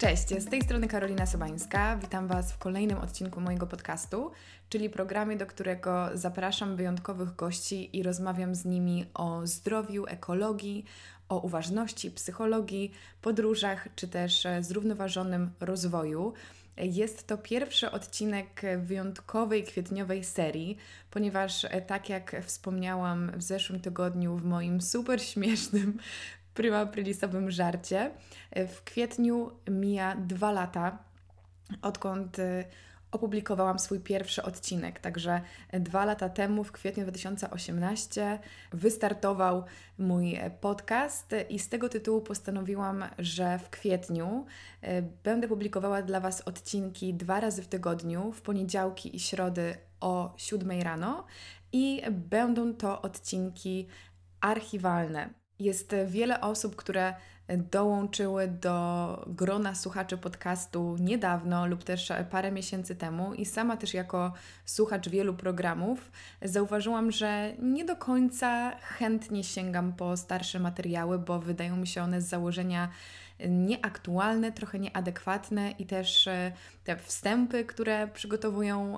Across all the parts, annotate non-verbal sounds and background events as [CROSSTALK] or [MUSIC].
Cześć, z tej strony Karolina Sobańska. Witam Was w kolejnym odcinku mojego podcastu, czyli programie, do którego zapraszam wyjątkowych gości i rozmawiam z nimi o zdrowiu, ekologii, o uważności, psychologii, podróżach czy też e, zrównoważonym rozwoju. Jest to pierwszy odcinek wyjątkowej kwietniowej serii, ponieważ e, tak jak wspomniałam w zeszłym tygodniu w moim super śmiesznym primaprilisowym żarcie. E, w kwietniu mija dwa lata, odkąd e, opublikowałam swój pierwszy odcinek. Także e, dwa lata temu, w kwietniu 2018, wystartował mój podcast i z tego tytułu postanowiłam, że w kwietniu będę publikowała dla Was odcinki dwa razy w tygodniu, w poniedziałki i środy o 7 rano i będą to odcinki archiwalne. Jest wiele osób, które dołączyły do grona słuchaczy podcastu niedawno lub też parę miesięcy temu i sama też jako słuchacz wielu programów zauważyłam, że nie do końca chętnie sięgam po starsze materiały, bo wydają mi się one z założenia nieaktualne, trochę nieadekwatne i też e, te wstępy, które przygotowują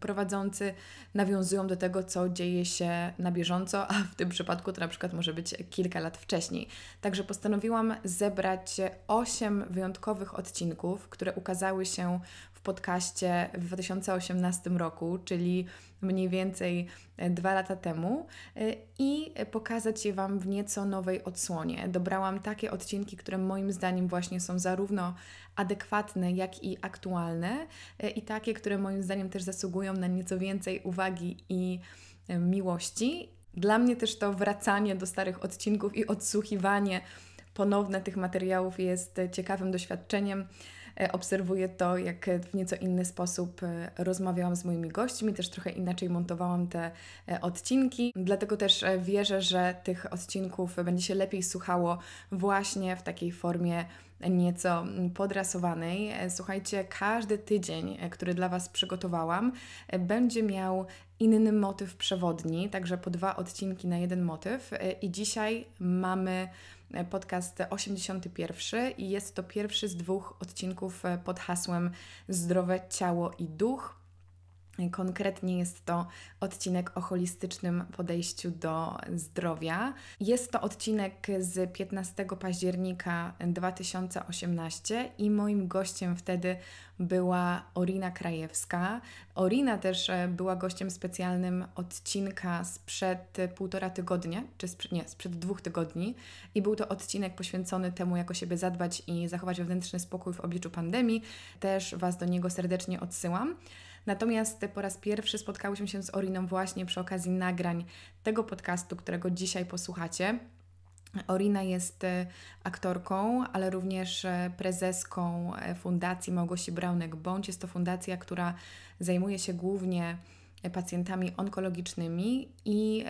prowadzący, nawiązują do tego, co dzieje się na bieżąco, a w tym przypadku to na przykład może być kilka lat wcześniej. Także postanowiłam zebrać osiem wyjątkowych odcinków, które ukazały się w podcaście w 2018 roku, czyli mniej więcej e, dwa lata temu, e, i pokazać je Wam w nieco nowej odsłonie. Dobrałam takie odcinki, które moim zdaniem właśnie są zarówno adekwatne, jak i aktualne, e, i takie, które moim zdaniem też zasługują na nieco więcej uwagi i miłości. Dla mnie też to wracanie do starych odcinków i odsłuchiwanie ponowne tych materiałów jest ciekawym doświadczeniem. E, obserwuję to, jak w nieco inny sposób e, rozmawiałam z moimi gośćmi, też trochę inaczej montowałam te e, odcinki. Dlatego też wierzę, że tych odcinków będzie się lepiej słuchało właśnie w takiej formie nieco podrasowanej. Słuchajcie, każdy tydzień, który dla Was przygotowałam, będzie miał inny motyw przewodni, także po dwa odcinki na jeden motyw. E, I dzisiaj mamy e, podcast 81 i jest to pierwszy z dwóch odcinków e, pod hasłem Zdrowe ciało i duch. Konkretnie jest to odcinek o holistycznym podejściu do zdrowia. Jest to odcinek z 15 października 2018 i moim gościem wtedy była Orina Krajewska. Orina też e, była gościem specjalnym odcinka sprzed półtora tygodnia, czy sprzed, nie, sprzed dwóch tygodni i był to odcinek poświęcony temu, jak o siebie zadbać i zachować wewnętrzny spokój w obliczu pandemii. Też Was do niego serdecznie odsyłam. Natomiast po raz pierwszy spotkałyśmy się z Oriną właśnie przy okazji nagrań tego podcastu, którego dzisiaj posłuchacie. Orina jest e, aktorką, ale również e, prezeską e, Fundacji Małgosi Braunek-Bądź. Jest to fundacja, która zajmuje się głównie pacjentami onkologicznymi i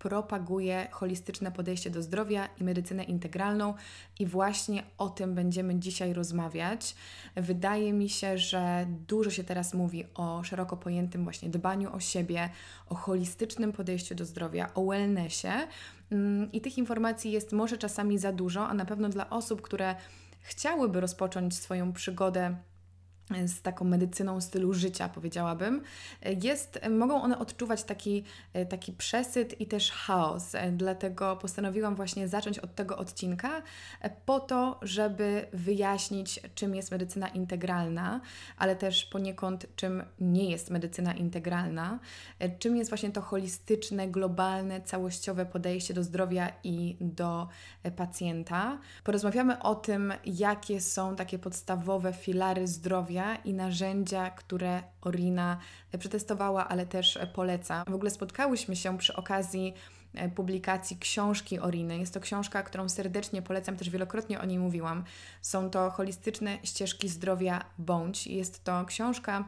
propaguje holistyczne podejście do zdrowia i medycynę integralną, i właśnie o tym będziemy dzisiaj rozmawiać. Wydaje mi się, że dużo się teraz mówi o szeroko pojętym właśnie dbaniu o siebie, o holistycznym podejściu do zdrowia, o wellnessie, mm, i tych informacji jest może czasami za dużo, a na pewno dla osób, które chciałyby rozpocząć swoją przygodę z taką medycyną stylu życia, powiedziałabym, jest, mogą one odczuwać taki, e, taki przesyt i też chaos. E, dlatego postanowiłam właśnie zacząć od tego odcinka, e, po to, żeby wyjaśnić, czym jest medycyna integralna, ale też poniekąd, czym nie jest medycyna integralna, czym jest właśnie to holistyczne, globalne, całościowe podejście do zdrowia i do pacjenta. Porozmawiamy o tym, jakie są takie podstawowe filary zdrowia, narzędzia i narzędzia, które Orina e, przetestowała, ale też e, poleca. W ogóle spotkałyśmy się przy okazji e, publikacji książki Oriny. Jest to książka, którą serdecznie polecam, też wielokrotnie o niej mówiłam. Są to holistyczne ścieżki zdrowia bądź. Jest to książka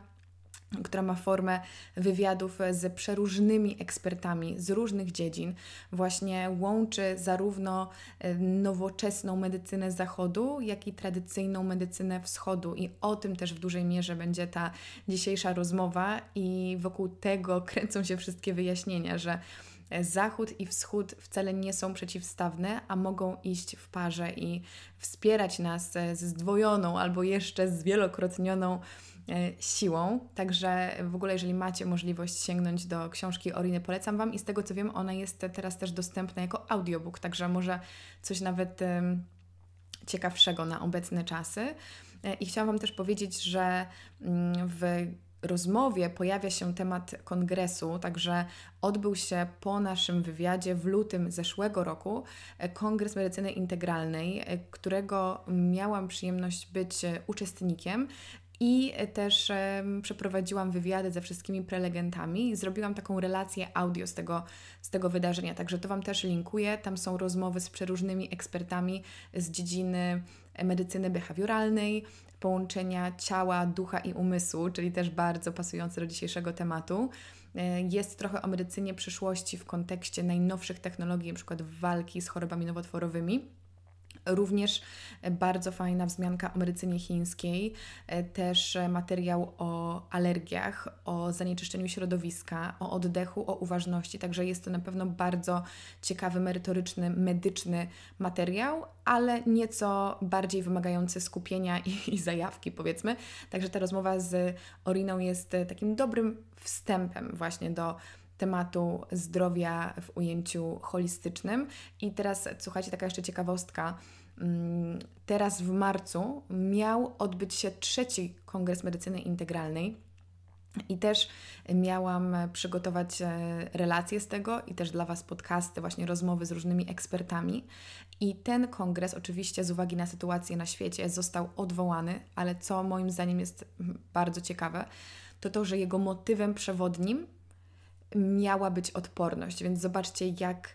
która ma formę wywiadów z przeróżnymi ekspertami z różnych dziedzin, właśnie łączy zarówno e, nowoczesną medycynę zachodu, jak i tradycyjną medycynę wschodu. I o tym też w dużej mierze będzie ta dzisiejsza rozmowa, i wokół tego [LAUGHS] kręcą się wszystkie wyjaśnienia, że e, Zachód i wschód wcale nie są przeciwstawne, a mogą iść w parze i wspierać nas ze zdwojoną albo jeszcze zwielokrotnioną E, siłą. Także w ogóle, jeżeli macie możliwość sięgnąć do książki Oriny, polecam Wam i z tego co wiem, ona jest teraz też dostępna jako audiobook, także może coś nawet ciekawszego na obecne czasy. E, I chciałam Wam też powiedzieć, że mm, w rozmowie pojawia się temat kongresu, także odbył się po naszym wywiadzie w lutym zeszłego roku e, Kongres Medycyny Integralnej, którego miałam przyjemność być uczestnikiem i też przeprowadziłam wywiady ze wszystkimi prelegentami i zrobiłam taką relację audio z tego, z tego wydarzenia. Także to Wam też linkuję. Tam są rozmowy z przeróżnymi ekspertami z dziedziny e, medycyny behawioralnej, połączenia ciała, ducha i umysłu, czyli też bardzo pasujące do dzisiejszego tematu. E, jest trochę o medycynie przyszłości w kontekście najnowszych technologii, np. walki z chorobami nowotworowymi. Również bardzo fajna wzmianka o medycynie chińskiej, e, też materiał o alergiach, o zanieczyszczeniu środowiska, o oddechu, o uważności. Także jest to na pewno bardzo ciekawy, merytoryczny, medyczny materiał, ale nieco bardziej wymagający skupienia i, i zajawki, powiedzmy. Także ta rozmowa z Oriną jest takim dobrym wstępem właśnie do tematu zdrowia w ujęciu holistycznym. I teraz, słuchajcie, taka jeszcze ciekawostka. Mm, teraz w marcu miał odbyć się trzeci Kongres Medycyny Integralnej. I też miałam przygotować e, relacje z tego i też dla Was podcasty, właśnie rozmowy z różnymi ekspertami. I ten kongres, oczywiście z uwagi na sytuację na świecie, został odwołany, ale co moim zdaniem jest bardzo ciekawe, to to, że jego motywem przewodnim miała być odporność. Więc zobaczcie, jak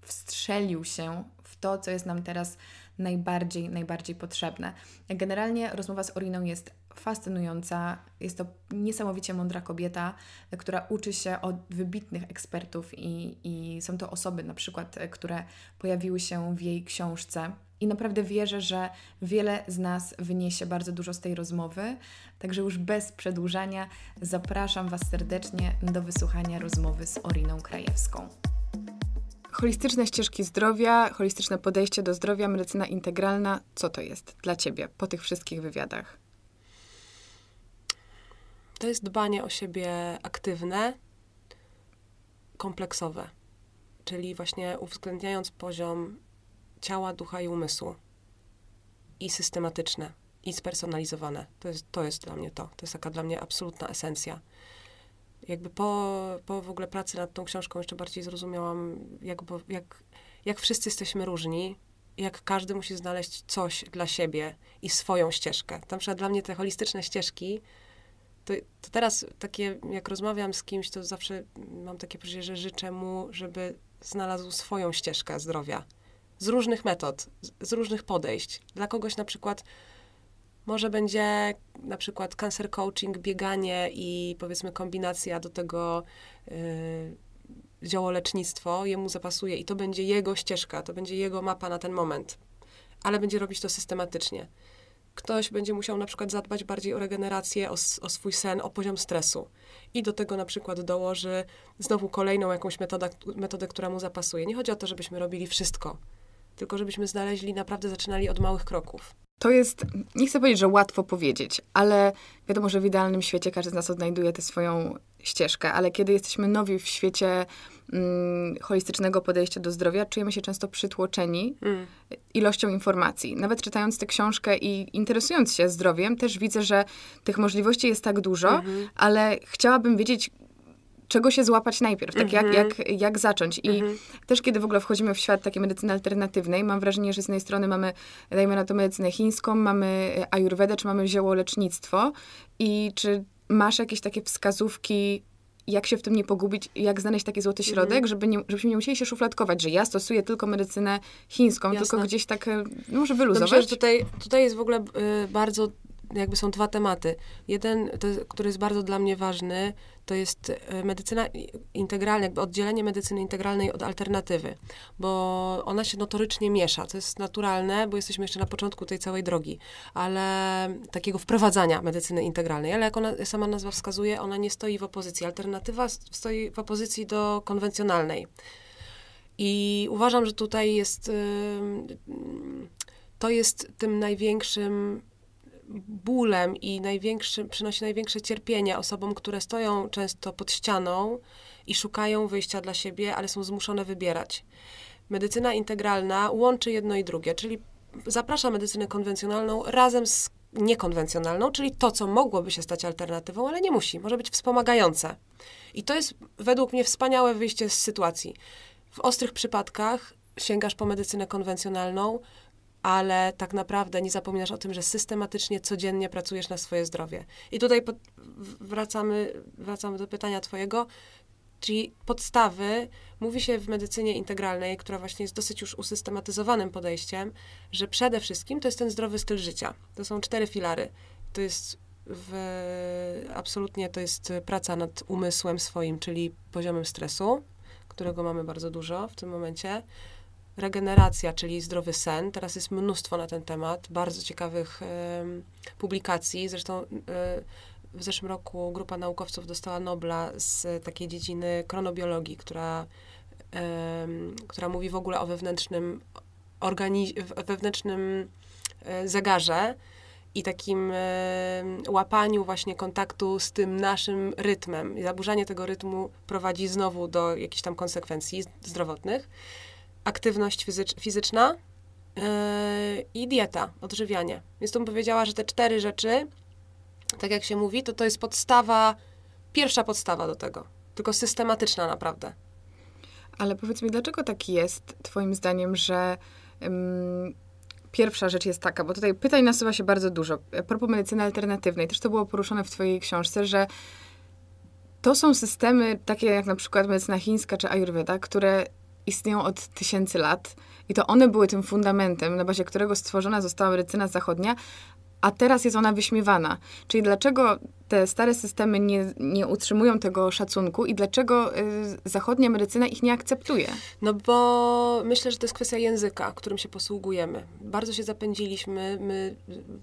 wstrzelił się w to, co jest nam teraz najbardziej, najbardziej potrzebne. Generalnie rozmowa z Oriną jest fascynująca. Jest to niesamowicie mądra kobieta, która uczy się od wybitnych ekspertów i, i są to osoby na przykład, które pojawiły się w jej książce i naprawdę wierzę, że wiele z nas wyniesie bardzo dużo z tej rozmowy. Także już bez przedłużania zapraszam Was serdecznie do wysłuchania rozmowy z Oriną Krajewską. Holistyczne ścieżki zdrowia, holistyczne podejście do zdrowia, medycyna integralna co to jest dla Ciebie po tych wszystkich wywiadach? To jest dbanie o siebie aktywne, kompleksowe, czyli właśnie uwzględniając poziom ciała, ducha i umysłu. I systematyczne, i spersonalizowane. To jest, to jest dla mnie to. To jest taka dla mnie absolutna esencja. Jakby po, po w ogóle pracy nad tą książką jeszcze bardziej zrozumiałam, jak, jak, jak wszyscy jesteśmy różni, jak każdy musi znaleźć coś dla siebie i swoją ścieżkę. Tam przykład dla mnie te holistyczne ścieżki, to, to, teraz takie, jak rozmawiam z kimś, to zawsze mam takie poczucie, że życzę mu, żeby znalazł swoją ścieżkę zdrowia z różnych metod, z różnych podejść. Dla kogoś na przykład może będzie na przykład cancer coaching, bieganie i powiedzmy kombinacja do tego yy, ziołolecznictwo jemu zapasuje i to będzie jego ścieżka, to będzie jego mapa na ten moment, ale będzie robić to systematycznie. Ktoś będzie musiał na przykład zadbać bardziej o regenerację, o, o swój sen, o poziom stresu. I do tego na przykład dołoży znowu kolejną jakąś metodę, metodę, która mu zapasuje. Nie chodzi o to, żebyśmy robili wszystko, tylko żebyśmy znaleźli, naprawdę zaczynali od małych kroków. To jest, nie chcę powiedzieć, że łatwo powiedzieć, ale wiadomo, że w idealnym świecie każdy z nas odnajduje tę swoją ścieżkę, ale kiedy jesteśmy nowi w świecie mm, holistycznego podejścia do zdrowia, czujemy się często przytłoczeni mm. ilością informacji. Nawet czytając tę książkę i interesując się zdrowiem, też widzę, że tych możliwości jest tak dużo, mm -hmm. ale chciałabym wiedzieć, czego się złapać najpierw, tak mm -hmm. jak, mhm. jak, jak zacząć. I mm -hmm. też kiedy w ogóle wchodzimy w świat takiej medycyny alternatywnej, mam wrażenie, że z jednej strony mamy, dajmy na to medycynę chińską, mamy e, ayurvedę, czy mamy lecznictwo i czy masz jakieś takie wskazówki, jak się w tym nie pogubić, jak znaleźć taki złoty mhm. środek, mm -hmm. żeby nie, żebyśmy nie musieli się szufladkować, że ja stosuję tylko medycynę chińską, Jasne. tylko gdzieś tak, e, no, może wyluzować. Dobrze, no tutaj, tutaj jest w ogóle y, bardzo jakby są dwa tematy. Jeden, to, który jest bardzo dla mnie ważny, to jest e, medycyna integralna, jakby oddzielenie medycyny integralnej od alternatywy, bo ona się notorycznie miesza, co jest naturalne, bo jesteśmy jeszcze na początku tej całej drogi, ale takiego wprowadzania medycyny integralnej, ale jak ona sama nazwa wskazuje, ona nie stoi w opozycji. Alternatywa stoi w opozycji do konwencjonalnej. I uważam, że tutaj jest, to jest tym największym bólem i największym, przynosi największe cierpienie osobom, które stoją często pod ścianą i szukają wyjścia dla siebie, ale są zmuszone wybierać. Medycyna integralna łączy jedno i drugie, czyli zaprasza medycynę konwencjonalną razem z niekonwencjonalną, czyli to, co mogłoby się stać alternatywą, ale nie musi, może być wspomagające. I to jest według mnie wspaniałe wyjście z sytuacji. W ostrych przypadkach sięgasz po medycynę konwencjonalną, ale tak naprawdę nie zapominasz o tym, że systematycznie, codziennie pracujesz na swoje zdrowie. I tutaj pod, wracamy, wracamy do pytania Twojego, czyli podstawy. Mówi się w medycynie integralnej, która właśnie jest dosyć już usystematyzowanym podejściem, że przede wszystkim to jest ten zdrowy styl życia. To są cztery filary. To jest w, absolutnie to jest praca nad umysłem swoim, czyli poziomem stresu, którego mamy bardzo dużo w tym momencie regeneracja, czyli zdrowy sen. Teraz jest mnóstwo na ten temat, bardzo ciekawych publikacji. Zresztą e, w zeszłym roku grupa naukowców dostała Nobla z takiej dziedziny kronobiologii, która, która mówi w ogóle o wewnętrznym, organiz- wewnętrznym e, zegarze i takim e, łapaniu właśnie kontaktu z tym naszym rytmem. Zaburzanie tego rytmu prowadzi znowu do jakichś tam konsekwencji zdrowotnych aktywność fizycz fizyczna yy, i dieta, odżywianie. Więc tu bym powiedziała, że te cztery rzeczy, tak jak się mówi, to to jest podstawa, pierwsza podstawa do tego. Tylko systematyczna naprawdę. Ale powiedz mi, dlaczego tak jest, twoim zdaniem, że... Ym pierwsza rzecz jest taka, bo tutaj pytań nasuwa się bardzo dużo. Propos medycyny alternatywnej, też to było poruszone w Twojej książce, że to są systemy takie jak na przykład medycyna chińska czy ayurveda, które istnieją od tysięcy lat. I to one były tym fundamentem, na bazie którego stworzona została medycyna zachodnia, a teraz jest ona wyśmiewana. Czyli dlaczego te stare systemy nie, nie utrzymują tego szacunku i dlaczego y, zachodnia medycyna ich nie akceptuje? No bo myślę, że to jest kwestia języka, którym się posługujemy. Bardzo się zapędziliśmy, my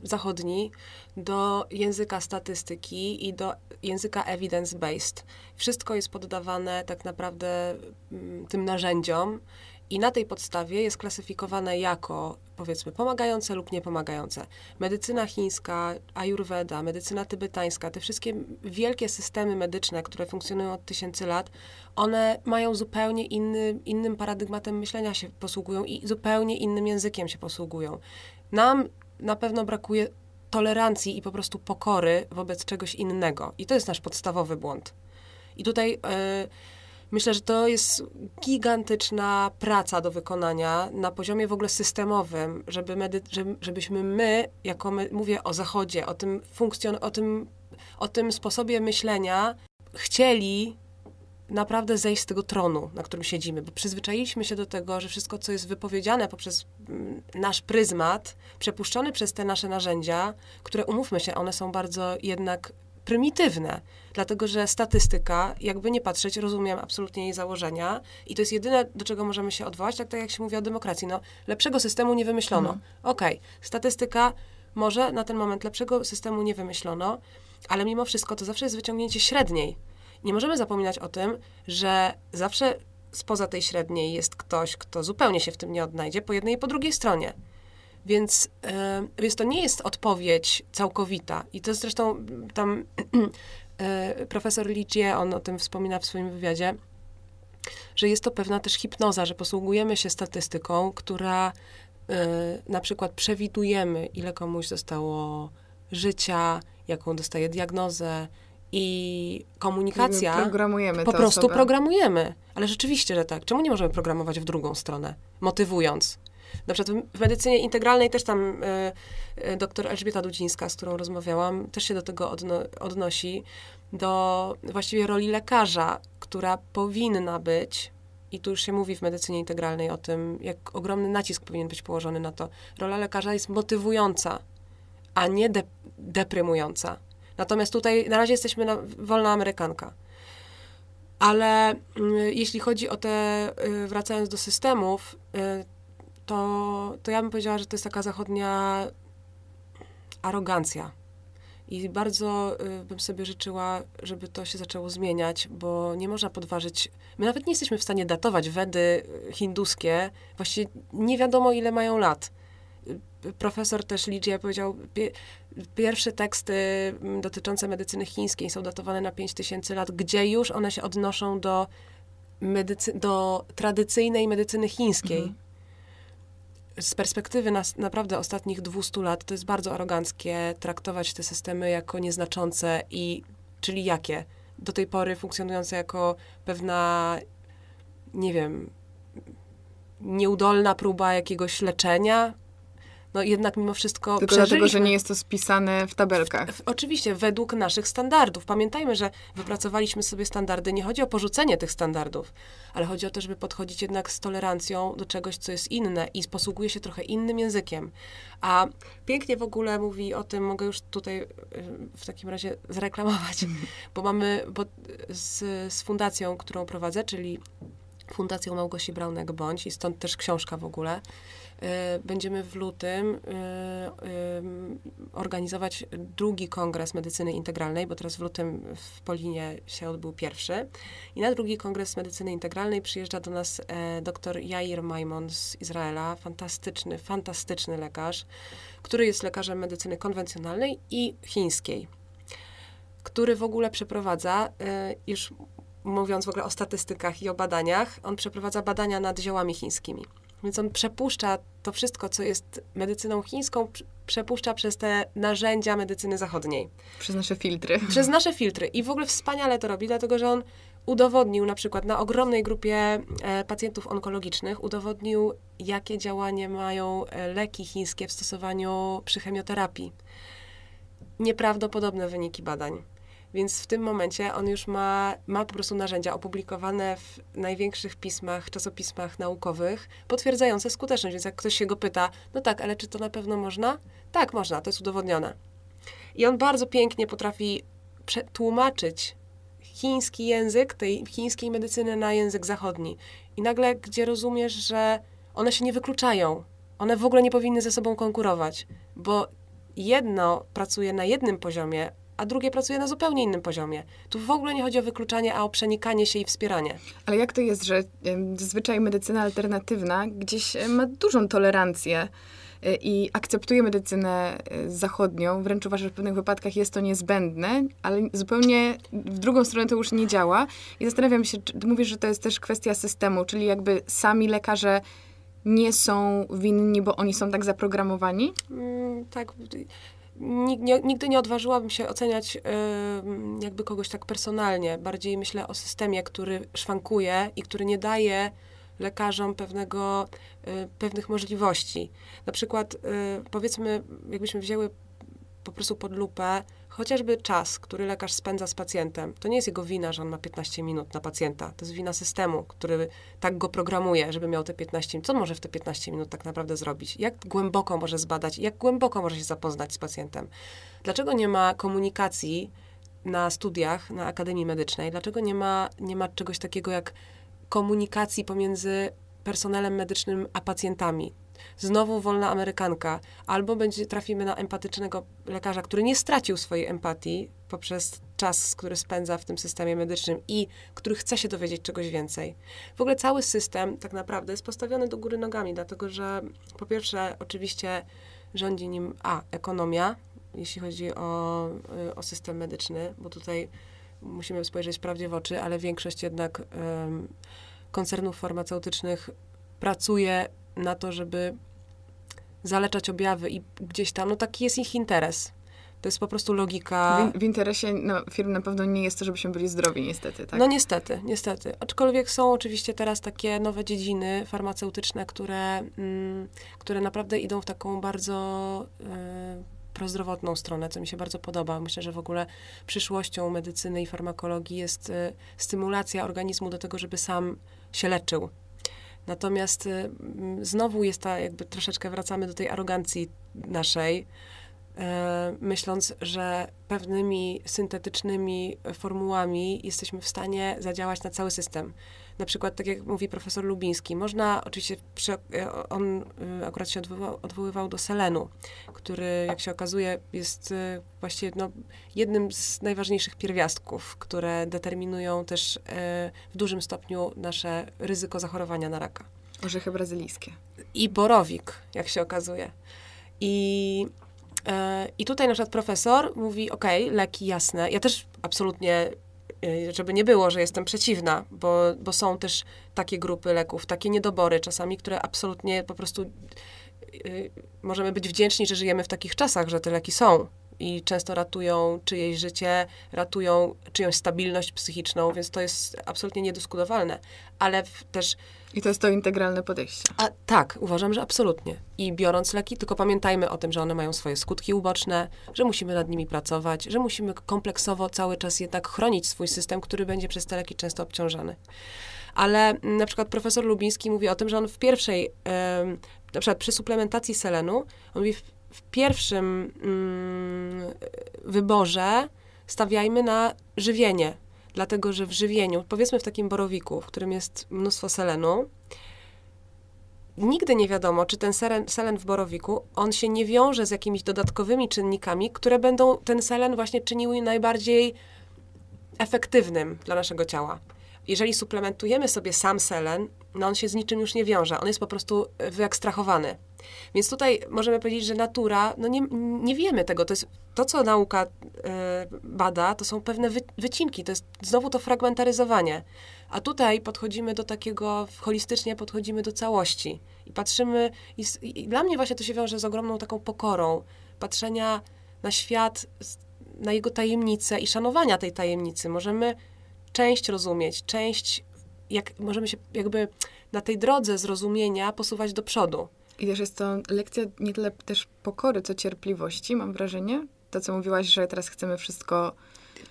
zachodni, do języka statystyki i do języka evidence-based. Wszystko jest poddawane tak naprawdę m, mm, tym narzędziom i na tej podstawie jest klasyfikowane jako powiedzmy pomagające lub niepomagające. Medycyna chińska, ayurveda, medycyna tybetańska, te wszystkie wielkie systemy medyczne, które funkcjonują od tysięcy lat, one mają zupełnie inny, innym paradygmatem myślenia się posługują i zupełnie innym językiem się posługują. Nam na pewno brakuje tolerancji i po prostu pokory wobec czegoś innego. I to jest nasz podstawowy błąd. I tutaj. Yy, Myślę, że to jest gigantyczna praca do wykonania na poziomie w ogóle systemowym, żeby medy- żebyśmy my, jako my, mówię o Zachodzie, o tym, funkcjon- o, tym, o tym sposobie myślenia, chcieli naprawdę zejść z tego tronu, na którym siedzimy, bo przyzwyczailiśmy się do tego, że wszystko, co jest wypowiedziane poprzez mm, nasz pryzmat, przepuszczony przez te nasze narzędzia, które umówmy się, one są bardzo jednak prymitywne dlatego że statystyka, jakby nie patrzeć, rozumiem absolutnie jej założenia i to jest jedyne, do czego możemy się odwołać, tak, tak jak się mówi o demokracji. No, lepszego systemu nie wymyślono. Mhm. Okej, okay. statystyka może na ten moment lepszego systemu nie wymyślono, ale mimo wszystko to zawsze jest wyciągnięcie średniej. Nie możemy zapominać o tym, że zawsze spoza tej średniej jest ktoś, kto zupełnie się w tym nie odnajdzie po jednej i po drugiej stronie. Więc, yy, więc to nie jest odpowiedź całkowita. I to zresztą tam [CLEARS THROAT] E, profesor Lidzie, on o tym wspomina w swoim wywiadzie, że jest to pewna też hipnoza, że posługujemy się statystyką, która e, na przykład przewidujemy, ile komuś zostało życia, jaką dostaje diagnozę i komunikacja. Programujemy po prostu osobę. programujemy. Ale rzeczywiście, że tak. Czemu nie możemy programować w drugą stronę? Motywując na przykład w medycynie integralnej też tam y, doktor Elżbieta Dudzińska, z którą rozmawiałam, też się do tego odno odnosi, do właściwie roli lekarza, która powinna być, i tu już się mówi w medycynie integralnej o tym, jak ogromny nacisk powinien być położony na to. Rola lekarza jest motywująca, a nie de deprymująca. Natomiast tutaj na razie jesteśmy na, wolna Amerykanka. Ale y, jeśli chodzi o te, y, wracając do systemów, y, to, to ja bym powiedziała, że to jest taka zachodnia arogancja. I bardzo y, bym sobie życzyła, żeby to się zaczęło zmieniać, bo nie można podważyć. My nawet nie jesteśmy w stanie datować Wedy y, hinduskie. Właściwie nie wiadomo, ile mają lat. Y, profesor też Ligia powiedział, pierwsze teksty mm, dotyczące medycyny chińskiej są datowane na 5000 lat, gdzie już one się odnoszą do, medycy- do tradycyjnej medycyny chińskiej. Mhm z perspektywy nas, naprawdę ostatnich 200 lat to jest bardzo aroganckie traktować te systemy jako nieznaczące i czyli jakie? Do tej pory funkcjonujące jako pewna, nie wiem, nieudolna próba jakiegoś leczenia, no jednak mimo wszystko Tylko dlatego, że nie jest to spisane w tabelkach. W, w, oczywiście, według naszych standardów. Pamiętajmy, że wypracowaliśmy sobie standardy. Nie chodzi o porzucenie tych standardów, ale chodzi o to, żeby podchodzić jednak z tolerancją do czegoś, co jest inne i posługuje się trochę innym językiem. A pięknie w ogóle mówi o tym, mogę już tutaj y, w takim razie zreklamować, [LAUGHS] bo mamy bo z, z fundacją, którą prowadzę, czyli Fundacją Małgosi Braunek-Bądź i stąd też książka w ogóle, Y, będziemy w lutym y, y, organizować drugi kongres medycyny integralnej, bo teraz w lutym w Polinie się odbył pierwszy. I na drugi kongres medycyny integralnej przyjeżdża do nas e, dr Jair Maimon z Izraela, fantastyczny, fantastyczny lekarz, który jest lekarzem medycyny konwencjonalnej i chińskiej, który w ogóle przeprowadza już mówiąc w ogóle o statystykach i o badaniach, on przeprowadza badania nad ziołami chińskimi. Więc on przepuszcza to wszystko, co jest medycyną chińską, przepuszcza przez te narzędzia medycyny zachodniej. Przez nasze filtry. Przez nasze filtry. I w ogóle wspaniale to robi, dlatego że on udowodnił na przykład na ogromnej grupie e, pacjentów onkologicznych, udowodnił, jakie działanie mają e, leki chińskie w stosowaniu przy chemioterapii. Nieprawdopodobne wyniki badań. Więc w tym momencie on już ma, ma po prostu narzędzia opublikowane w największych pismach, czasopismach naukowych, potwierdzające skuteczność. Więc jak ktoś się go pyta, no tak, ale czy to na pewno można? Tak, można, to jest udowodnione. I on bardzo pięknie potrafi przetłumaczyć chiński język tej chińskiej medycyny na język zachodni. I nagle, gdzie rozumiesz, że one się nie wykluczają, one w ogóle nie powinny ze sobą konkurować, bo jedno pracuje na jednym poziomie a drugie pracuje na zupełnie innym poziomie. Tu w ogóle nie chodzi o wykluczanie, a o przenikanie się i wspieranie. Ale jak to jest, że zazwyczaj medycyna alternatywna gdzieś e, ma dużą tolerancję e, i akceptuje medycynę e, zachodnią, wręcz uważa, że w pewnych wypadkach jest to niezbędne, ale zupełnie w drugą stronę to już nie działa. I zastanawiam się, czy, mówisz, że to jest też kwestia systemu, czyli jakby sami lekarze nie są winni, bo oni są tak zaprogramowani? Mm, tak nigdy nie odważyłabym się oceniać y, jakby kogoś tak personalnie. Bardziej myślę o systemie, który szwankuje i który nie daje lekarzom pewnego, y, pewnych możliwości. Na przykład y, powiedzmy, jakbyśmy wzięły po prostu pod lupę Chociażby czas, który lekarz spędza z pacjentem, to nie jest jego wina, że on ma 15 minut na pacjenta. To jest wina systemu, który tak go programuje, żeby miał te 15 minut. Co może w te 15 minut tak naprawdę zrobić? Jak głęboko może zbadać? Jak głęboko może się zapoznać z pacjentem? Dlaczego nie ma komunikacji na studiach, na Akademii Medycznej? Dlaczego nie ma, nie ma czegoś takiego jak komunikacji pomiędzy personelem medycznym a pacjentami? znowu wolna Amerykanka, albo będzie, trafimy na empatycznego lekarza, który nie stracił swojej empatii poprzez czas, który spędza w tym systemie medycznym i który chce się dowiedzieć czegoś więcej. W ogóle cały system tak naprawdę jest postawiony do góry nogami, dlatego że po pierwsze, oczywiście rządzi nim A, ekonomia, jeśli chodzi o, y, o system medyczny, bo tutaj musimy spojrzeć prawdzie w oczy, ale większość jednak um, koncernów farmaceutycznych pracuje na to, żeby zaleczać objawy i gdzieś tam, no taki jest ich interes. To jest po prostu logika. W, w interesie no, firm na pewno nie jest to, żebyśmy byli zdrowi, niestety, tak? No niestety, niestety. Aczkolwiek są oczywiście teraz takie nowe dziedziny farmaceutyczne, które, mm, które naprawdę idą w taką bardzo y, prozdrowotną stronę, co mi się bardzo podoba. Myślę, że w ogóle przyszłością medycyny i farmakologii jest y, stymulacja organizmu do tego, żeby sam się leczył, Natomiast y, znowu jest ta, jakby troszeczkę wracamy do tej arogancji naszej, y, myśląc, że pewnymi syntetycznymi formułami jesteśmy w stanie zadziałać na cały system na przykład, tak jak mówi profesor Lubiński, można oczywiście, przy, e, on e, akurat się odwoływał, odwoływał, do selenu, który, jak się okazuje, jest e, właściwie no, jednym z najważniejszych pierwiastków, które determinują też w dużym stopniu nasze ryzyko zachorowania na raka. Orzechy brazylijskie. I borowik, jak się okazuje. I i tutaj na przykład profesor mówi, ok, leki jasne. Ja też absolutnie Y, żeby nie było, że jestem przeciwna, bo, bo są też takie grupy leków, takie niedobory czasami, które absolutnie po prostu y, możemy być wdzięczni, że żyjemy w takich czasach, że te leki są i często ratują czyjeś życie, ratują czyjąś stabilność psychiczną, więc to jest absolutnie niedyskutowalne. Ale też. I to jest to integralne podejście. A, tak, uważam, że absolutnie. I biorąc leki, tylko pamiętajmy o tym, że one mają swoje skutki uboczne, że musimy nad nimi pracować, że musimy kompleksowo cały czas jednak chronić swój system, który będzie przez te leki często obciążany. Ale mm, na przykład profesor Lubiński mówi o tym, że on w pierwszej, yy, na przykład przy suplementacji selenu, on mówi, w pierwszym mm, wyborze stawiajmy na żywienie, dlatego że w żywieniu, powiedzmy w takim borowiku, w którym jest mnóstwo selenu, nigdy nie wiadomo, czy ten selen, selen w borowiku, on się nie wiąże z jakimiś dodatkowymi czynnikami, które będą ten selen właśnie czyniły najbardziej efektywnym dla naszego ciała. Jeżeli suplementujemy sobie sam selen, no on się z niczym już nie wiąże, on jest po prostu e, wyekstrahowany. Więc tutaj możemy powiedzieć, że natura, no nie, nie wiemy tego. To, jest, to co nauka y, bada, to są pewne wy, wycinki, to jest znowu to fragmentaryzowanie. A tutaj podchodzimy do takiego, holistycznie podchodzimy do całości i patrzymy, i, i dla mnie właśnie to się wiąże z ogromną taką pokorą patrzenia na świat, na jego tajemnicę i szanowania tej tajemnicy. Możemy część rozumieć, część, jak możemy się jakby na tej drodze zrozumienia posuwać do przodu. I też jest to lekcja nie tyle też pokory, co cierpliwości, mam wrażenie. To, co mówiłaś, że teraz chcemy wszystko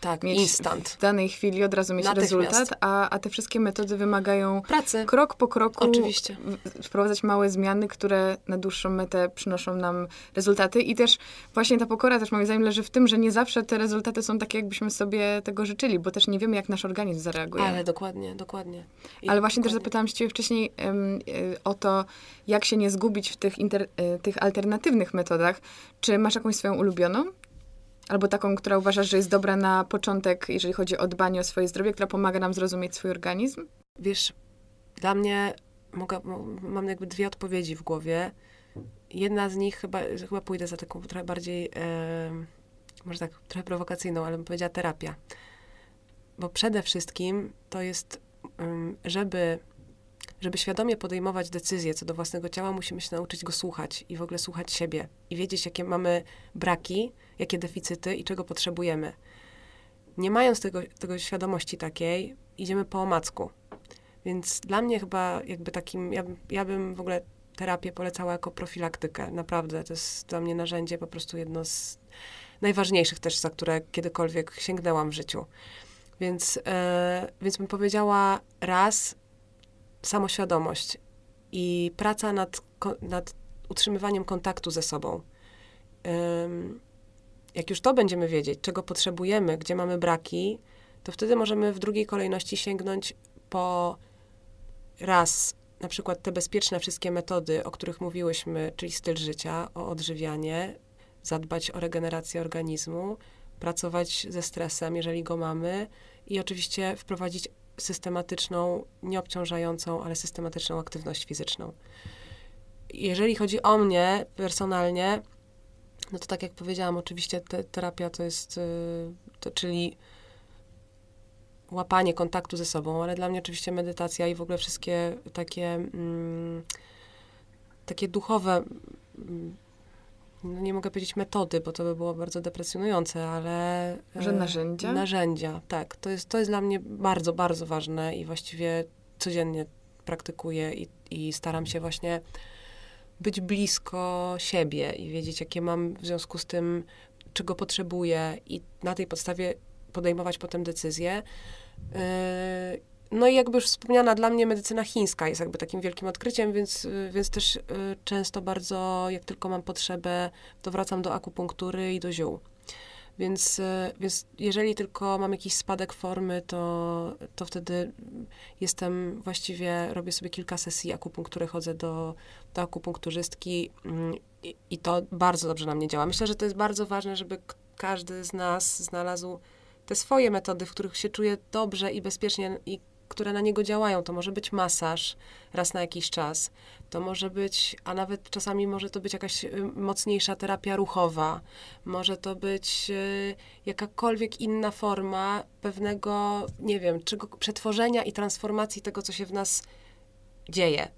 tak, mieć instant. w danej chwili, od razu mieć rezultat, a, a te wszystkie metody wymagają pracy. Krok po kroku Oczywiście. wprowadzać małe zmiany, które na dłuższą metę przynoszą nam rezultaty i też właśnie ta pokora też moim zdaniem leży w tym, że nie zawsze te rezultaty są takie, jakbyśmy sobie tego życzyli, bo też nie wiemy, jak nasz organizm zareaguje. Ale dokładnie, dokładnie. I Ale właśnie dokładnie. też zapytałam się ciebie wcześniej um, o to, jak się nie zgubić w tych, y, tych alternatywnych metodach. Czy masz jakąś swoją ulubioną? albo taką, która uważasz, że jest dobra na początek, jeżeli chodzi o dbanie o swoje zdrowie, która pomaga nam zrozumieć swój organizm? Wiesz, dla mnie mogę, mam jakby dwie odpowiedzi w głowie. Jedna z nich chyba, chyba pójdę za taką trochę bardziej, może tak, trochę prowokacyjną, ale bym powiedziała terapia. Bo przede wszystkim to jest, żeby, żeby świadomie podejmować decyzje co do własnego ciała, musimy się nauczyć go słuchać i w ogóle słuchać siebie i wiedzieć, jakie mamy braki, jakie deficyty i czego potrzebujemy. Nie mając tego, tego świadomości takiej, idziemy po omacku. Więc dla mnie chyba jakby takim, ja, ja bym w ogóle terapię polecała jako profilaktykę. Naprawdę, to jest dla mnie narzędzie po prostu jedno z najważniejszych też, za które kiedykolwiek sięgnęłam w życiu. Więc, e, więc bym powiedziała raz samoświadomość i praca nad, nad utrzymywaniem kontaktu ze sobą jak już to będziemy wiedzieć, czego potrzebujemy, gdzie mamy braki, to wtedy możemy w drugiej kolejności sięgnąć po raz na przykład te bezpieczne wszystkie metody, o których mówiłyśmy, czyli styl życia, o odżywianie, zadbać o regenerację organizmu, pracować ze stresem, jeżeli go mamy, i oczywiście wprowadzić systematyczną, nieobciążającą, ale systematyczną aktywność fizyczną. Jeżeli chodzi o mnie personalnie, no to tak jak powiedziałam, oczywiście te, terapia to jest, y, to, czyli łapanie kontaktu ze sobą, ale dla mnie oczywiście medytacja i w ogóle wszystkie takie, mm, takie duchowe, mm, no nie mogę powiedzieć metody, bo to by było bardzo depresjonujące, ale... E, Że narzędzia? Narzędzia, tak. To jest, to jest dla mnie bardzo, bardzo ważne i właściwie codziennie praktykuję i, i staram się właśnie być blisko siebie i wiedzieć, jakie mam w związku z tym, czego potrzebuję, i na tej podstawie podejmować potem decyzje. Yy, no i jakby już wspomniana, dla mnie medycyna chińska jest jakby takim wielkim odkryciem, więc, yy, więc też yy, często bardzo, jak tylko mam potrzebę, to wracam do akupunktury i do ziół. Więc, e, więc jeżeli tylko mam jakiś spadek formy, to, to wtedy jestem właściwie, robię sobie kilka sesji akupunktury, chodzę do, do akupunkturzystki mm, i, i to bardzo dobrze na mnie działa. Myślę, że to jest bardzo ważne, żeby każdy z nas znalazł te swoje metody, w których się czuje dobrze i bezpiecznie i które na niego działają. To może być masaż raz na jakiś czas, to może być, a nawet czasami może to być jakaś y, mocniejsza terapia ruchowa, może to być y, jakakolwiek inna forma pewnego, nie wiem, czego, przetworzenia i transformacji tego, co się w nas dzieje.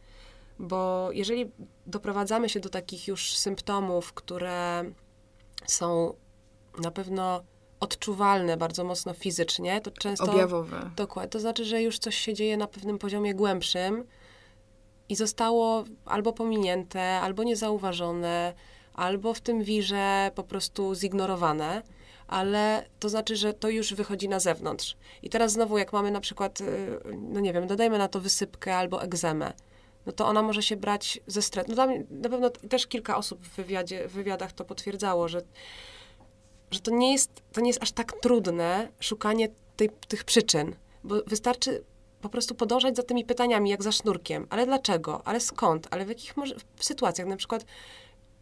Bo jeżeli doprowadzamy się do takich już symptomów, które są na pewno odczuwalne bardzo mocno fizycznie, to często... Objawowe. Dokładnie. To znaczy, że już coś się dzieje na pewnym poziomie głębszym i zostało albo pominięte, albo niezauważone, albo w tym wirze po prostu zignorowane, ale to znaczy, że to już wychodzi na zewnątrz. I teraz znowu, jak mamy na przykład, y, no nie wiem, dodajmy na to wysypkę albo egzemę, no to ona może się brać ze stresu. No tam na pewno też kilka osób w, wywiadzie, w wywiadach to potwierdzało, że że to nie jest, to nie jest aż tak trudne szukanie tej, tych przyczyn, bo wystarczy po prostu podążać za tymi pytaniami, jak za sznurkiem. Ale dlaczego? Ale skąd? Ale w jakich może, w sytuacjach? Na przykład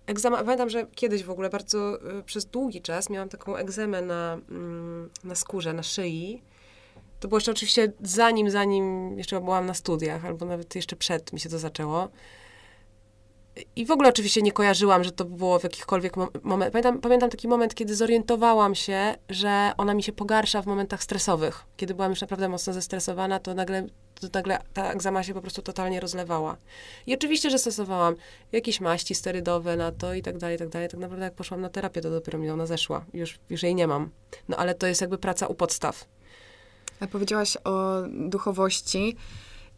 egzama, pamiętam, że kiedyś w ogóle bardzo y, przez długi czas miałam taką egzemę na, mm, na skórze, na szyi. To było jeszcze oczywiście zanim, zanim jeszcze byłam na studiach, albo nawet jeszcze przed mi się to zaczęło. I w ogóle oczywiście nie kojarzyłam, że to było w jakichkolwiek momentach. Pamiętam, pamiętam taki moment, kiedy zorientowałam się, że ona mi się pogarsza w momentach stresowych. Kiedy byłam już naprawdę mocno zestresowana, to nagle, to nagle ta egzama się po prostu totalnie rozlewała. I oczywiście, że stosowałam jakieś maści sterydowe na to i tak dalej, i tak dalej. Tak naprawdę jak poszłam na terapię, to dopiero mi ona zeszła. Już, już jej nie mam. No ale to jest jakby praca u podstaw. A powiedziałaś o duchowości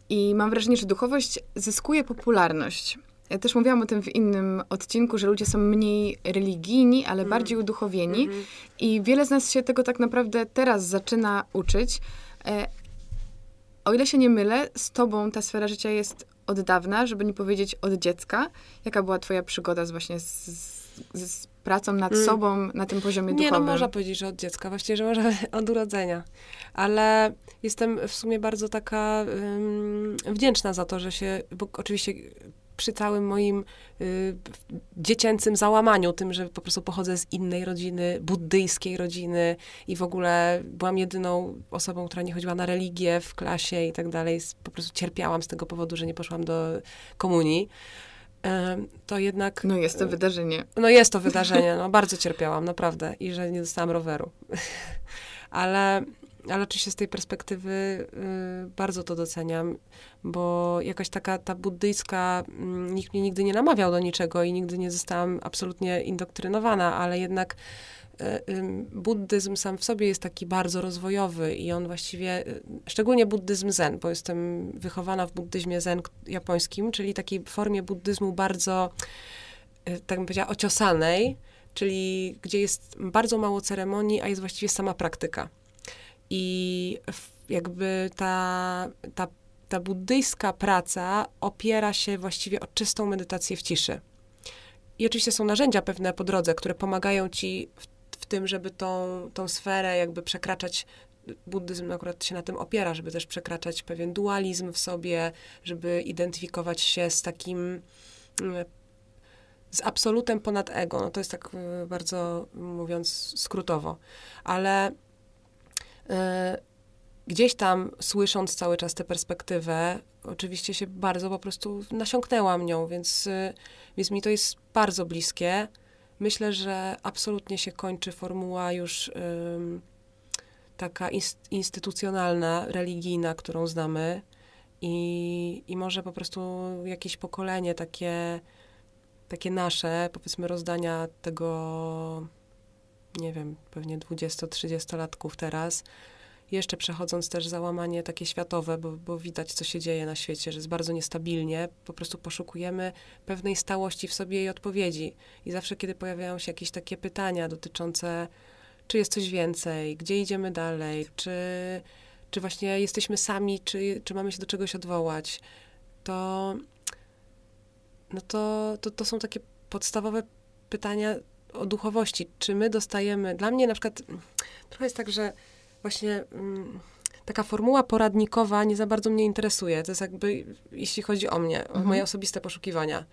i mam wrażenie, że duchowość zyskuje popularność. Ja też mówiłam o tym w innym odcinku, że ludzie są mniej religijni, ale mm. bardziej uduchowieni mm -hmm. i wiele z nas się tego tak naprawdę teraz zaczyna uczyć. E, o ile się nie mylę, z tobą ta sfera życia jest od dawna, żeby nie powiedzieć od dziecka. Jaka była twoja przygoda z właśnie z, z, z pracą nad mm. sobą na tym poziomie nie, no, duchowym? Nie, no można powiedzieć, że od dziecka, właściwie, że może [LAUGHS] od urodzenia. Ale jestem w sumie bardzo taka um, wdzięczna za to, że się, bo oczywiście przy całym moim y, dziecięcym załamaniu, tym, że po prostu pochodzę z innej rodziny, buddyjskiej rodziny i w ogóle byłam jedyną osobą, która nie chodziła na religię w klasie i tak dalej. Po prostu cierpiałam z tego powodu, że nie poszłam do komunii to jednak. No jest to wydarzenie. No jest to wydarzenie, no bardzo cierpiałam, naprawdę, i że nie dostałam roweru. [LAUGHS] Ale ale oczywiście z tej perspektywy y, bardzo to doceniam, bo jakaś taka ta buddyjska, mm, nikt mnie nigdy nie namawiał do niczego i nigdy nie zostałam absolutnie indoktrynowana, ale jednak y, buddyzm sam w sobie jest taki bardzo rozwojowy i on właściwie, y, szczególnie buddyzm zen, bo jestem wychowana w buddyzmie zen japońskim, czyli takiej formie buddyzmu bardzo, tak bym powiedziała, ociosanej, czyli gdzie jest bardzo mało ceremonii, a jest właściwie sama praktyka. I jakby ta, ta, ta buddyjska praca opiera się właściwie o czystą medytację w ciszy. I oczywiście są narzędzia pewne po drodze, które pomagają ci w, w tym, żeby tą, tą sferę jakby przekraczać buddyzm akurat się na tym opiera, żeby też przekraczać pewien dualizm w sobie, żeby identyfikować się z takim mm, z absolutem ponad ego. No to jest tak y, bardzo mówiąc skrótowo, ale Y, gdzieś tam słysząc cały czas tę perspektywę, oczywiście się bardzo po prostu nasiąknęłam nią, więc, y, więc mi to jest bardzo bliskie. Myślę, że absolutnie się kończy formuła już um, taka instytucjonalna, religijna, którą znamy. I, I może po prostu jakieś pokolenie takie, takie nasze, powiedzmy, rozdania tego nie wiem, pewnie 20-30-latków teraz, jeszcze przechodząc też załamanie takie światowe, bo, bo, widać, co się dzieje na świecie, że jest bardzo niestabilnie, po prostu poszukujemy pewnej stałości w sobie i odpowiedzi. I zawsze, kiedy pojawiają się jakieś takie pytania dotyczące, czy jest coś więcej, gdzie idziemy dalej, czy, czy właśnie jesteśmy sami, czy, czy mamy się do czegoś odwołać, to, no to, to, to są takie podstawowe pytania, o duchowości. Czy my dostajemy, dla mnie na przykład trochę jest tak, że właśnie mm, taka formuła poradnikowa nie za bardzo mnie interesuje. To jest jakby, jeśli chodzi o mnie, o mhm. moje osobiste poszukiwania,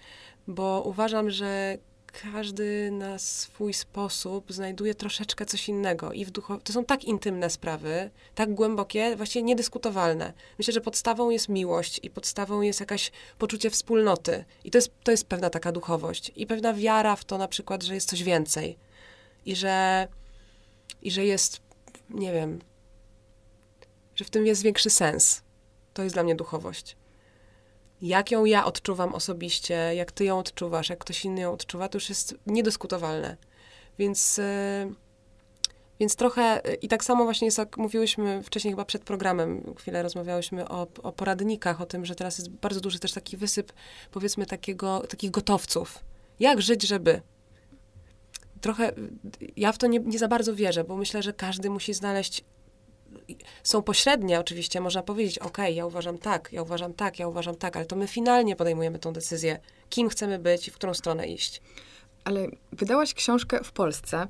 bo uważam, że każdy na swój sposób znajduje troszeczkę coś innego i w duchu To są tak intymne sprawy, tak głębokie, właściwie niedyskutowalne. Myślę, że podstawą jest miłość i podstawą jest jakaś poczucie wspólnoty. I to jest, to jest pewna taka duchowość i pewna wiara w to na przykład, że jest coś więcej i że, i że jest, nie wiem, że w tym jest większy sens. To jest dla mnie duchowość jak ją ja odczuwam osobiście, jak ty ją odczuwasz, jak ktoś inny ją odczuwa, to już jest niedyskutowalne. Więc, y, więc trochę y, i tak samo właśnie jest, jak mówiłyśmy wcześniej chyba przed programem, chwilę rozmawiałyśmy o, o poradnikach, o tym, że teraz jest bardzo duży też taki wysyp, powiedzmy, takiego, takich gotowców. Jak żyć, żeby? Trochę y, ja w to nie, nie za bardzo wierzę, bo myślę, że każdy musi znaleźć są pośrednie, oczywiście, można powiedzieć, ok, ja uważam tak, ja uważam tak, ja uważam tak, ale to my finalnie podejmujemy tą decyzję, kim chcemy być i w którą stronę iść. Ale wydałaś książkę w Polsce,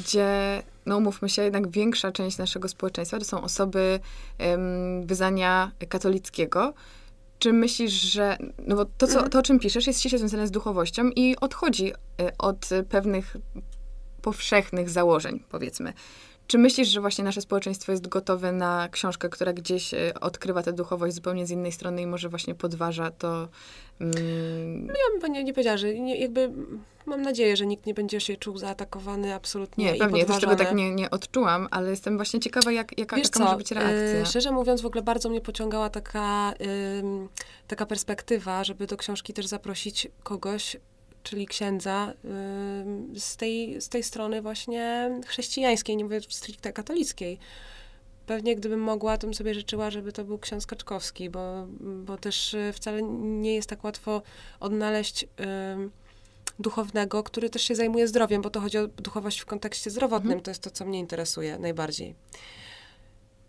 gdzie, no mówmy się, jednak większa część naszego społeczeństwa to są osoby um, wyznania katolickiego. Czy myślisz, że. No bo to, co, mhm. to, o czym piszesz, jest ściśle związane z duchowością i odchodzi e, od pewnych powszechnych założeń, powiedzmy. Czy myślisz, że właśnie nasze społeczeństwo jest gotowe na książkę, która gdzieś e, odkrywa tę duchowość zupełnie z innej strony i może właśnie podważa to? Mm... No ja bym nie, nie powiedziała, że nie, jakby mam nadzieję, że nikt nie będzie się czuł zaatakowany absolutnie. Nie, pewnie, to też tego tak nie, nie odczułam, ale jestem właśnie ciekawa, jak, jaka, Wiesz jaka co? może być reakcja. Yy, szczerze mówiąc, w ogóle bardzo mnie pociągała taka, yy, taka perspektywa, żeby do książki też zaprosić kogoś, czyli księdza, z tej, z tej strony właśnie chrześcijańskiej, nie mówię stricte katolickiej. Pewnie gdybym mogła, to bym sobie życzyła, żeby to był ksiądz Kaczkowski, bo, bo też y, wcale nie jest tak łatwo odnaleźć duchownego, który też się zajmuje zdrowiem, bo to chodzi o duchowość w kontekście zdrowotnym. Mhm. To jest to, co mnie interesuje najbardziej.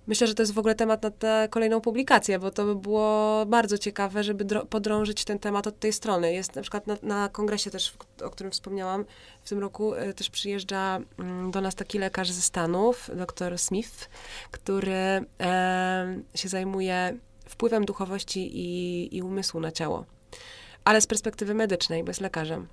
Myślę, że to jest w ogóle temat na tę kolejną publikację, bo to by było bardzo ciekawe, żeby podrążyć ten temat od tej strony. Jest na przykład na, na kongresie też, o którym wspomniałam, w tym roku e, też przyjeżdża mm, do nas taki lekarz ze Stanów, dr Smith, który e, się zajmuje wpływem duchowości i, i umysłu na ciało, ale z perspektywy medycznej, bo jest lekarzem.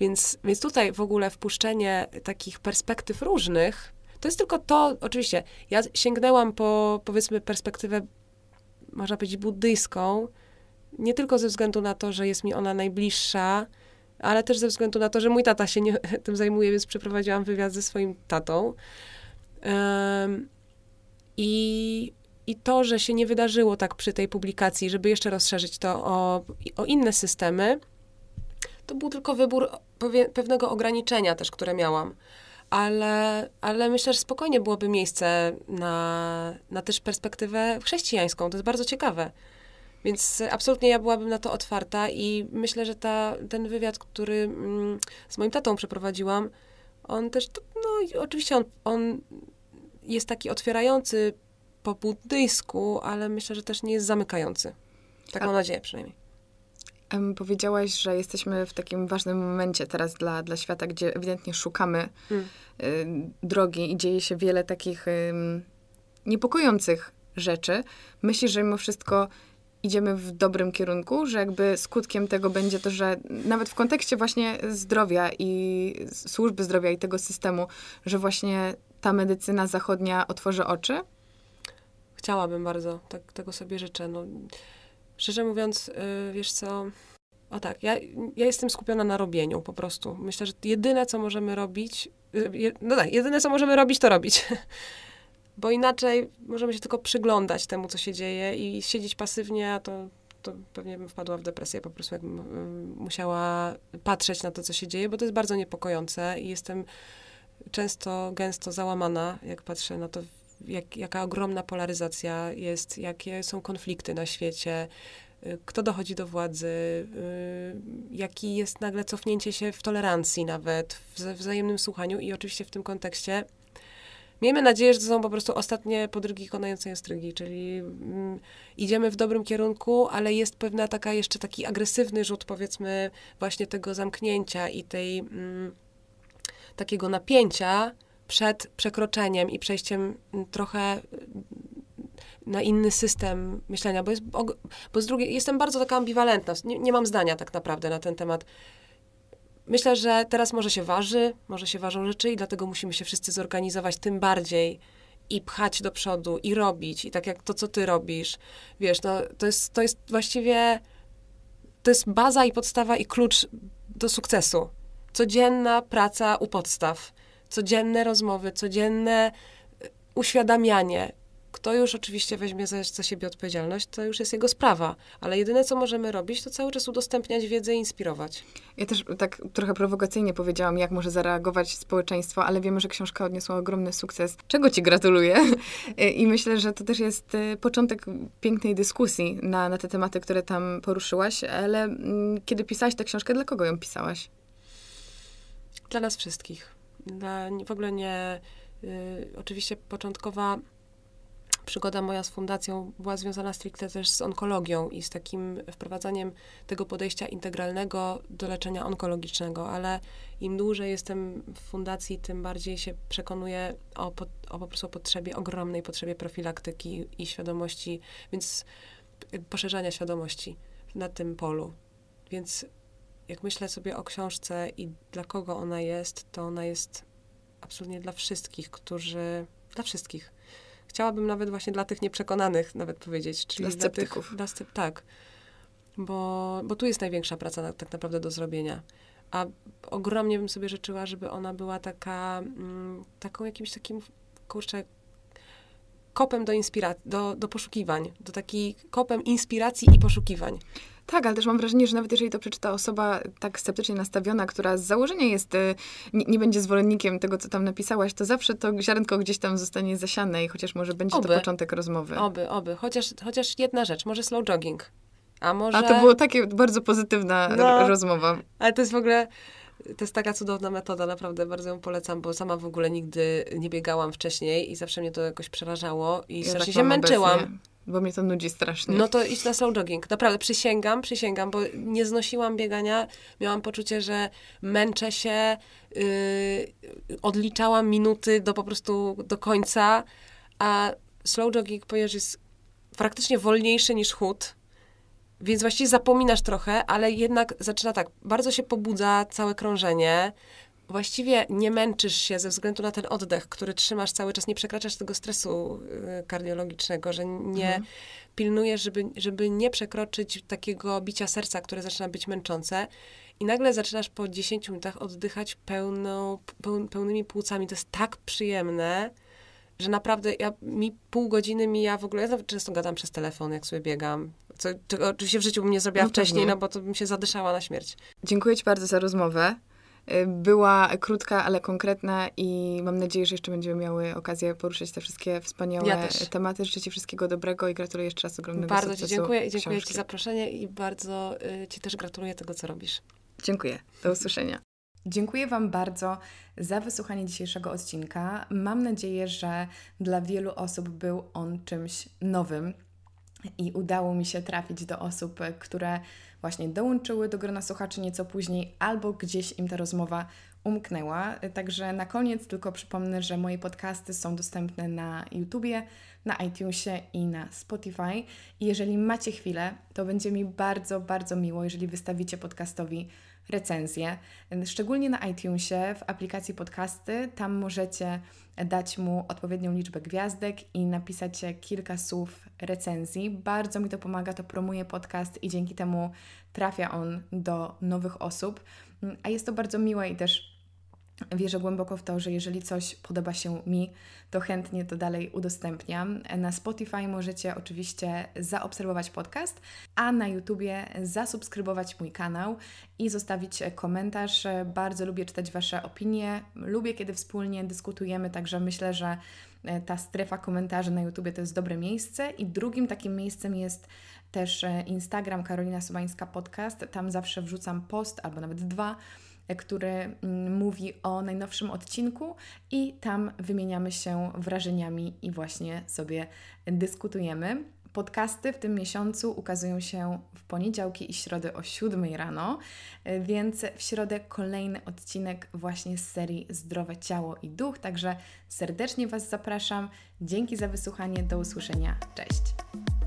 Więc, więc tutaj w ogóle wpuszczenie takich perspektyw różnych to jest tylko to, oczywiście, ja sięgnęłam po, powiedzmy, perspektywę, można powiedzieć, buddyjską, nie tylko ze względu na to, że jest mi ona najbliższa, ale też ze względu na to, że mój tata się nie, [LAUGHS] tym zajmuje, więc przeprowadziłam wywiad ze swoim tatą. Um, I i to, że się nie wydarzyło tak przy tej publikacji, żeby jeszcze rozszerzyć to o, o inne systemy, to był tylko wybór pewnego ograniczenia też, które miałam ale, ale myślę, że spokojnie byłoby miejsce na, na też perspektywę chrześcijańską. To jest bardzo ciekawe. Więc absolutnie ja byłabym na to otwarta i myślę, że ta, ten wywiad, który mm, z moim tatą przeprowadziłam, on też, no oczywiście on, on jest taki otwierający po buddyjsku, ale myślę, że też nie jest zamykający. Tak mam nadzieję przynajmniej. Powiedziałaś, że jesteśmy w takim ważnym momencie teraz dla, dla świata, gdzie ewidentnie szukamy mm. drogi i dzieje się wiele takich niepokojących rzeczy. Myślisz, że mimo wszystko idziemy w dobrym kierunku, że jakby skutkiem tego będzie to, że nawet w kontekście właśnie zdrowia i służby zdrowia i tego systemu, że właśnie ta medycyna zachodnia otworzy oczy? Chciałabym bardzo, tak, tego sobie życzę. No Szczerze mówiąc, y, wiesz co, o tak, ja, ja jestem skupiona na robieniu po prostu. Myślę, że jedyne, co możemy robić, y, no tak, jedyne, co możemy robić, to robić. [LAUGHS] Bo inaczej możemy się tylko przyglądać temu, co się dzieje i siedzieć pasywnie, a to, to pewnie bym wpadła w depresję po prostu, jakbym y, musiała patrzeć na to, co się dzieje, bo to jest bardzo niepokojące i jestem często, gęsto załamana, jak patrzę na to, jak, jaka ogromna polaryzacja jest, jakie są konflikty na świecie, y, kto dochodzi do władzy, y, jaki jest nagle cofnięcie się w tolerancji nawet, w wzajemnym słuchaniu i oczywiście w tym kontekście Miejmy nadzieję, że to są po prostu ostatnie podrygi konającej ostrygi, czyli mm, idziemy w dobrym kierunku, ale jest pewna taka jeszcze taki agresywny rzut powiedzmy właśnie tego zamknięcia i tej mm, takiego napięcia, przed przekroczeniem i przejściem mm, trochę mm, na inny system myślenia, bo, jest, bo z drugiej jestem bardzo taka ambiwalentna, nie, nie mam zdania tak naprawdę na ten temat. Myślę, że teraz może się waży, może się ważą rzeczy i dlatego musimy się wszyscy zorganizować tym bardziej i pchać do przodu i robić i tak jak to, co ty robisz, wiesz, no, to, jest, to jest właściwie, to jest baza i podstawa i klucz do sukcesu. Codzienna praca u podstaw codzienne rozmowy, codzienne e, uświadamianie. Kto już oczywiście weźmie za, za siebie odpowiedzialność, to już jest jego sprawa, ale jedyne, co możemy robić, to cały czas udostępniać wiedzę i inspirować. Ja też tak trochę prowokacyjnie powiedziałam, jak może zareagować społeczeństwo, ale wiemy, że książka odniosła ogromny sukces, czego Ci gratuluję. [LAUGHS] I myślę, że to też jest e, początek pięknej dyskusji na, na te tematy, które tam poruszyłaś, ale mm, kiedy pisałaś tę książkę, dla kogo ją pisałaś? Dla nas wszystkich na, w ogóle nie. Y, oczywiście początkowa przygoda moja z fundacją była związana stricte też z onkologią i z takim wprowadzaniem tego podejścia integralnego do leczenia onkologicznego, ale im dłużej jestem w fundacji, tym bardziej się przekonuję o, po, o po prostu potrzebie, ogromnej potrzebie profilaktyki i świadomości, więc y, poszerzania świadomości na tym polu. Więc jak myślę sobie o książce i dla kogo ona jest, to ona jest absolutnie dla wszystkich, którzy. Dla wszystkich. Chciałabym nawet właśnie dla tych nieprzekonanych nawet powiedzieć. Czyli dla sceptyków. Dla tych, dla tak. Bo, bo tu jest największa praca tak naprawdę do zrobienia. A ogromnie bym sobie życzyła, żeby ona była taka, mm, taką jakimś takim, kurczę, kopem do, inspira- do, do poszukiwań, do takiej kopem inspiracji i poszukiwań. Tak, ale też mam wrażenie, że nawet jeżeli to przeczyta osoba tak sceptycznie nastawiona, która z założenia jest, y, nie, nie, będzie zwolennikiem tego, co tam napisałaś, to zawsze to ziarnko gdzieś tam zostanie zasiane i chociaż może będzie oby. to początek rozmowy. Oby, oby. Chociaż, chociaż jedna rzecz, może slow jogging. A może... A to było takie bardzo pozytywna no, rozmowa. Ale to jest w ogóle to jest taka cudowna metoda, naprawdę bardzo ją polecam, bo sama w ogóle nigdy nie biegałam wcześniej i zawsze mnie to jakoś przerażało i ja strasznie tak się męczyłam. Obecnie, bo mnie to nudzi strasznie. No to idź na slow jogging. Naprawdę, przysięgam, przysięgam, bo nie znosiłam biegania. Miałam poczucie, że męczę się, yy, odliczałam minuty do po prostu do końca, a slow jogging, ponieważ jest praktycznie wolniejszy niż chód, więc właściwie zapominasz trochę, ale jednak zaczyna tak, bardzo się pobudza całe krążenie. Właściwie nie męczysz się ze względu na ten oddech, który trzymasz cały czas, nie przekraczasz tego stresu y, kardiologicznego, że nie mhm. pilnujesz, żeby, żeby nie przekroczyć takiego bicia serca, które zaczyna być męczące. I nagle zaczynasz po 10 minutach oddychać pełną, pełnymi płucami. To jest tak przyjemne że naprawdę ja, mi pół godziny mija w ogóle, ja często gadam przez telefon, jak sobie biegam, co, czego oczywiście w życiu bym nie zrobiła no wcześniej, pewnie. no bo to bym się zadyszała na śmierć. Dziękuję ci bardzo za rozmowę. Y, była krótka, ale konkretna i mam nadzieję, że jeszcze będziemy miały okazję poruszyć te wszystkie wspaniałe ja tematy. Życzę Ci wszystkiego dobrego i gratuluję jeszcze raz ogromnego Bardzo Ci dziękuję i dziękuję książki. Ci za zaproszenie i bardzo y, Ci też gratuluję tego, co robisz. Dziękuję. Do usłyszenia. Dziękuję Wam bardzo za wysłuchanie dzisiejszego odcinka. Mam nadzieję, że dla wielu osób był on czymś nowym i udało mi się trafić do osób, które właśnie dołączyły do grona słuchaczy nieco później albo gdzieś im ta rozmowa umknęła. Także na koniec tylko przypomnę, że moje podcasty są dostępne na YouTubie, na iTunesie i na Spotify. I jeżeli macie chwilę, to będzie mi bardzo, bardzo miło, jeżeli wystawicie podcastowi recenzję, szczególnie na iTunesie, w aplikacji podcasty. Tam możecie dać mu odpowiednią liczbę gwiazdek i napisać kilka słów recenzji. Bardzo mi to pomaga, to promuje podcast i dzięki temu trafia on do nowych osób. A jest to bardzo miłe i też Wierzę głęboko w to, że jeżeli coś podoba się mi, to chętnie to dalej udostępniam. Na Spotify możecie oczywiście zaobserwować podcast, a na YouTubie zasubskrybować mój kanał i zostawić komentarz. Bardzo lubię czytać Wasze opinie, lubię kiedy wspólnie dyskutujemy, także myślę, że e, ta strefa komentarzy na YouTubie to jest dobre miejsce. I drugim takim miejscem jest też e, Instagram Karolina Sobańska Podcast. Tam zawsze wrzucam post albo nawet dwa który mm, mówi o najnowszym odcinku i tam wymieniamy się wrażeniami i właśnie sobie dyskutujemy. Podcasty w tym miesiącu ukazują się w poniedziałki i środy o 7 rano, e, więc w środę kolejny odcinek właśnie z serii Zdrowe Ciało i Duch. Także serdecznie Was zapraszam. Dzięki za wysłuchanie. Do usłyszenia. Cześć.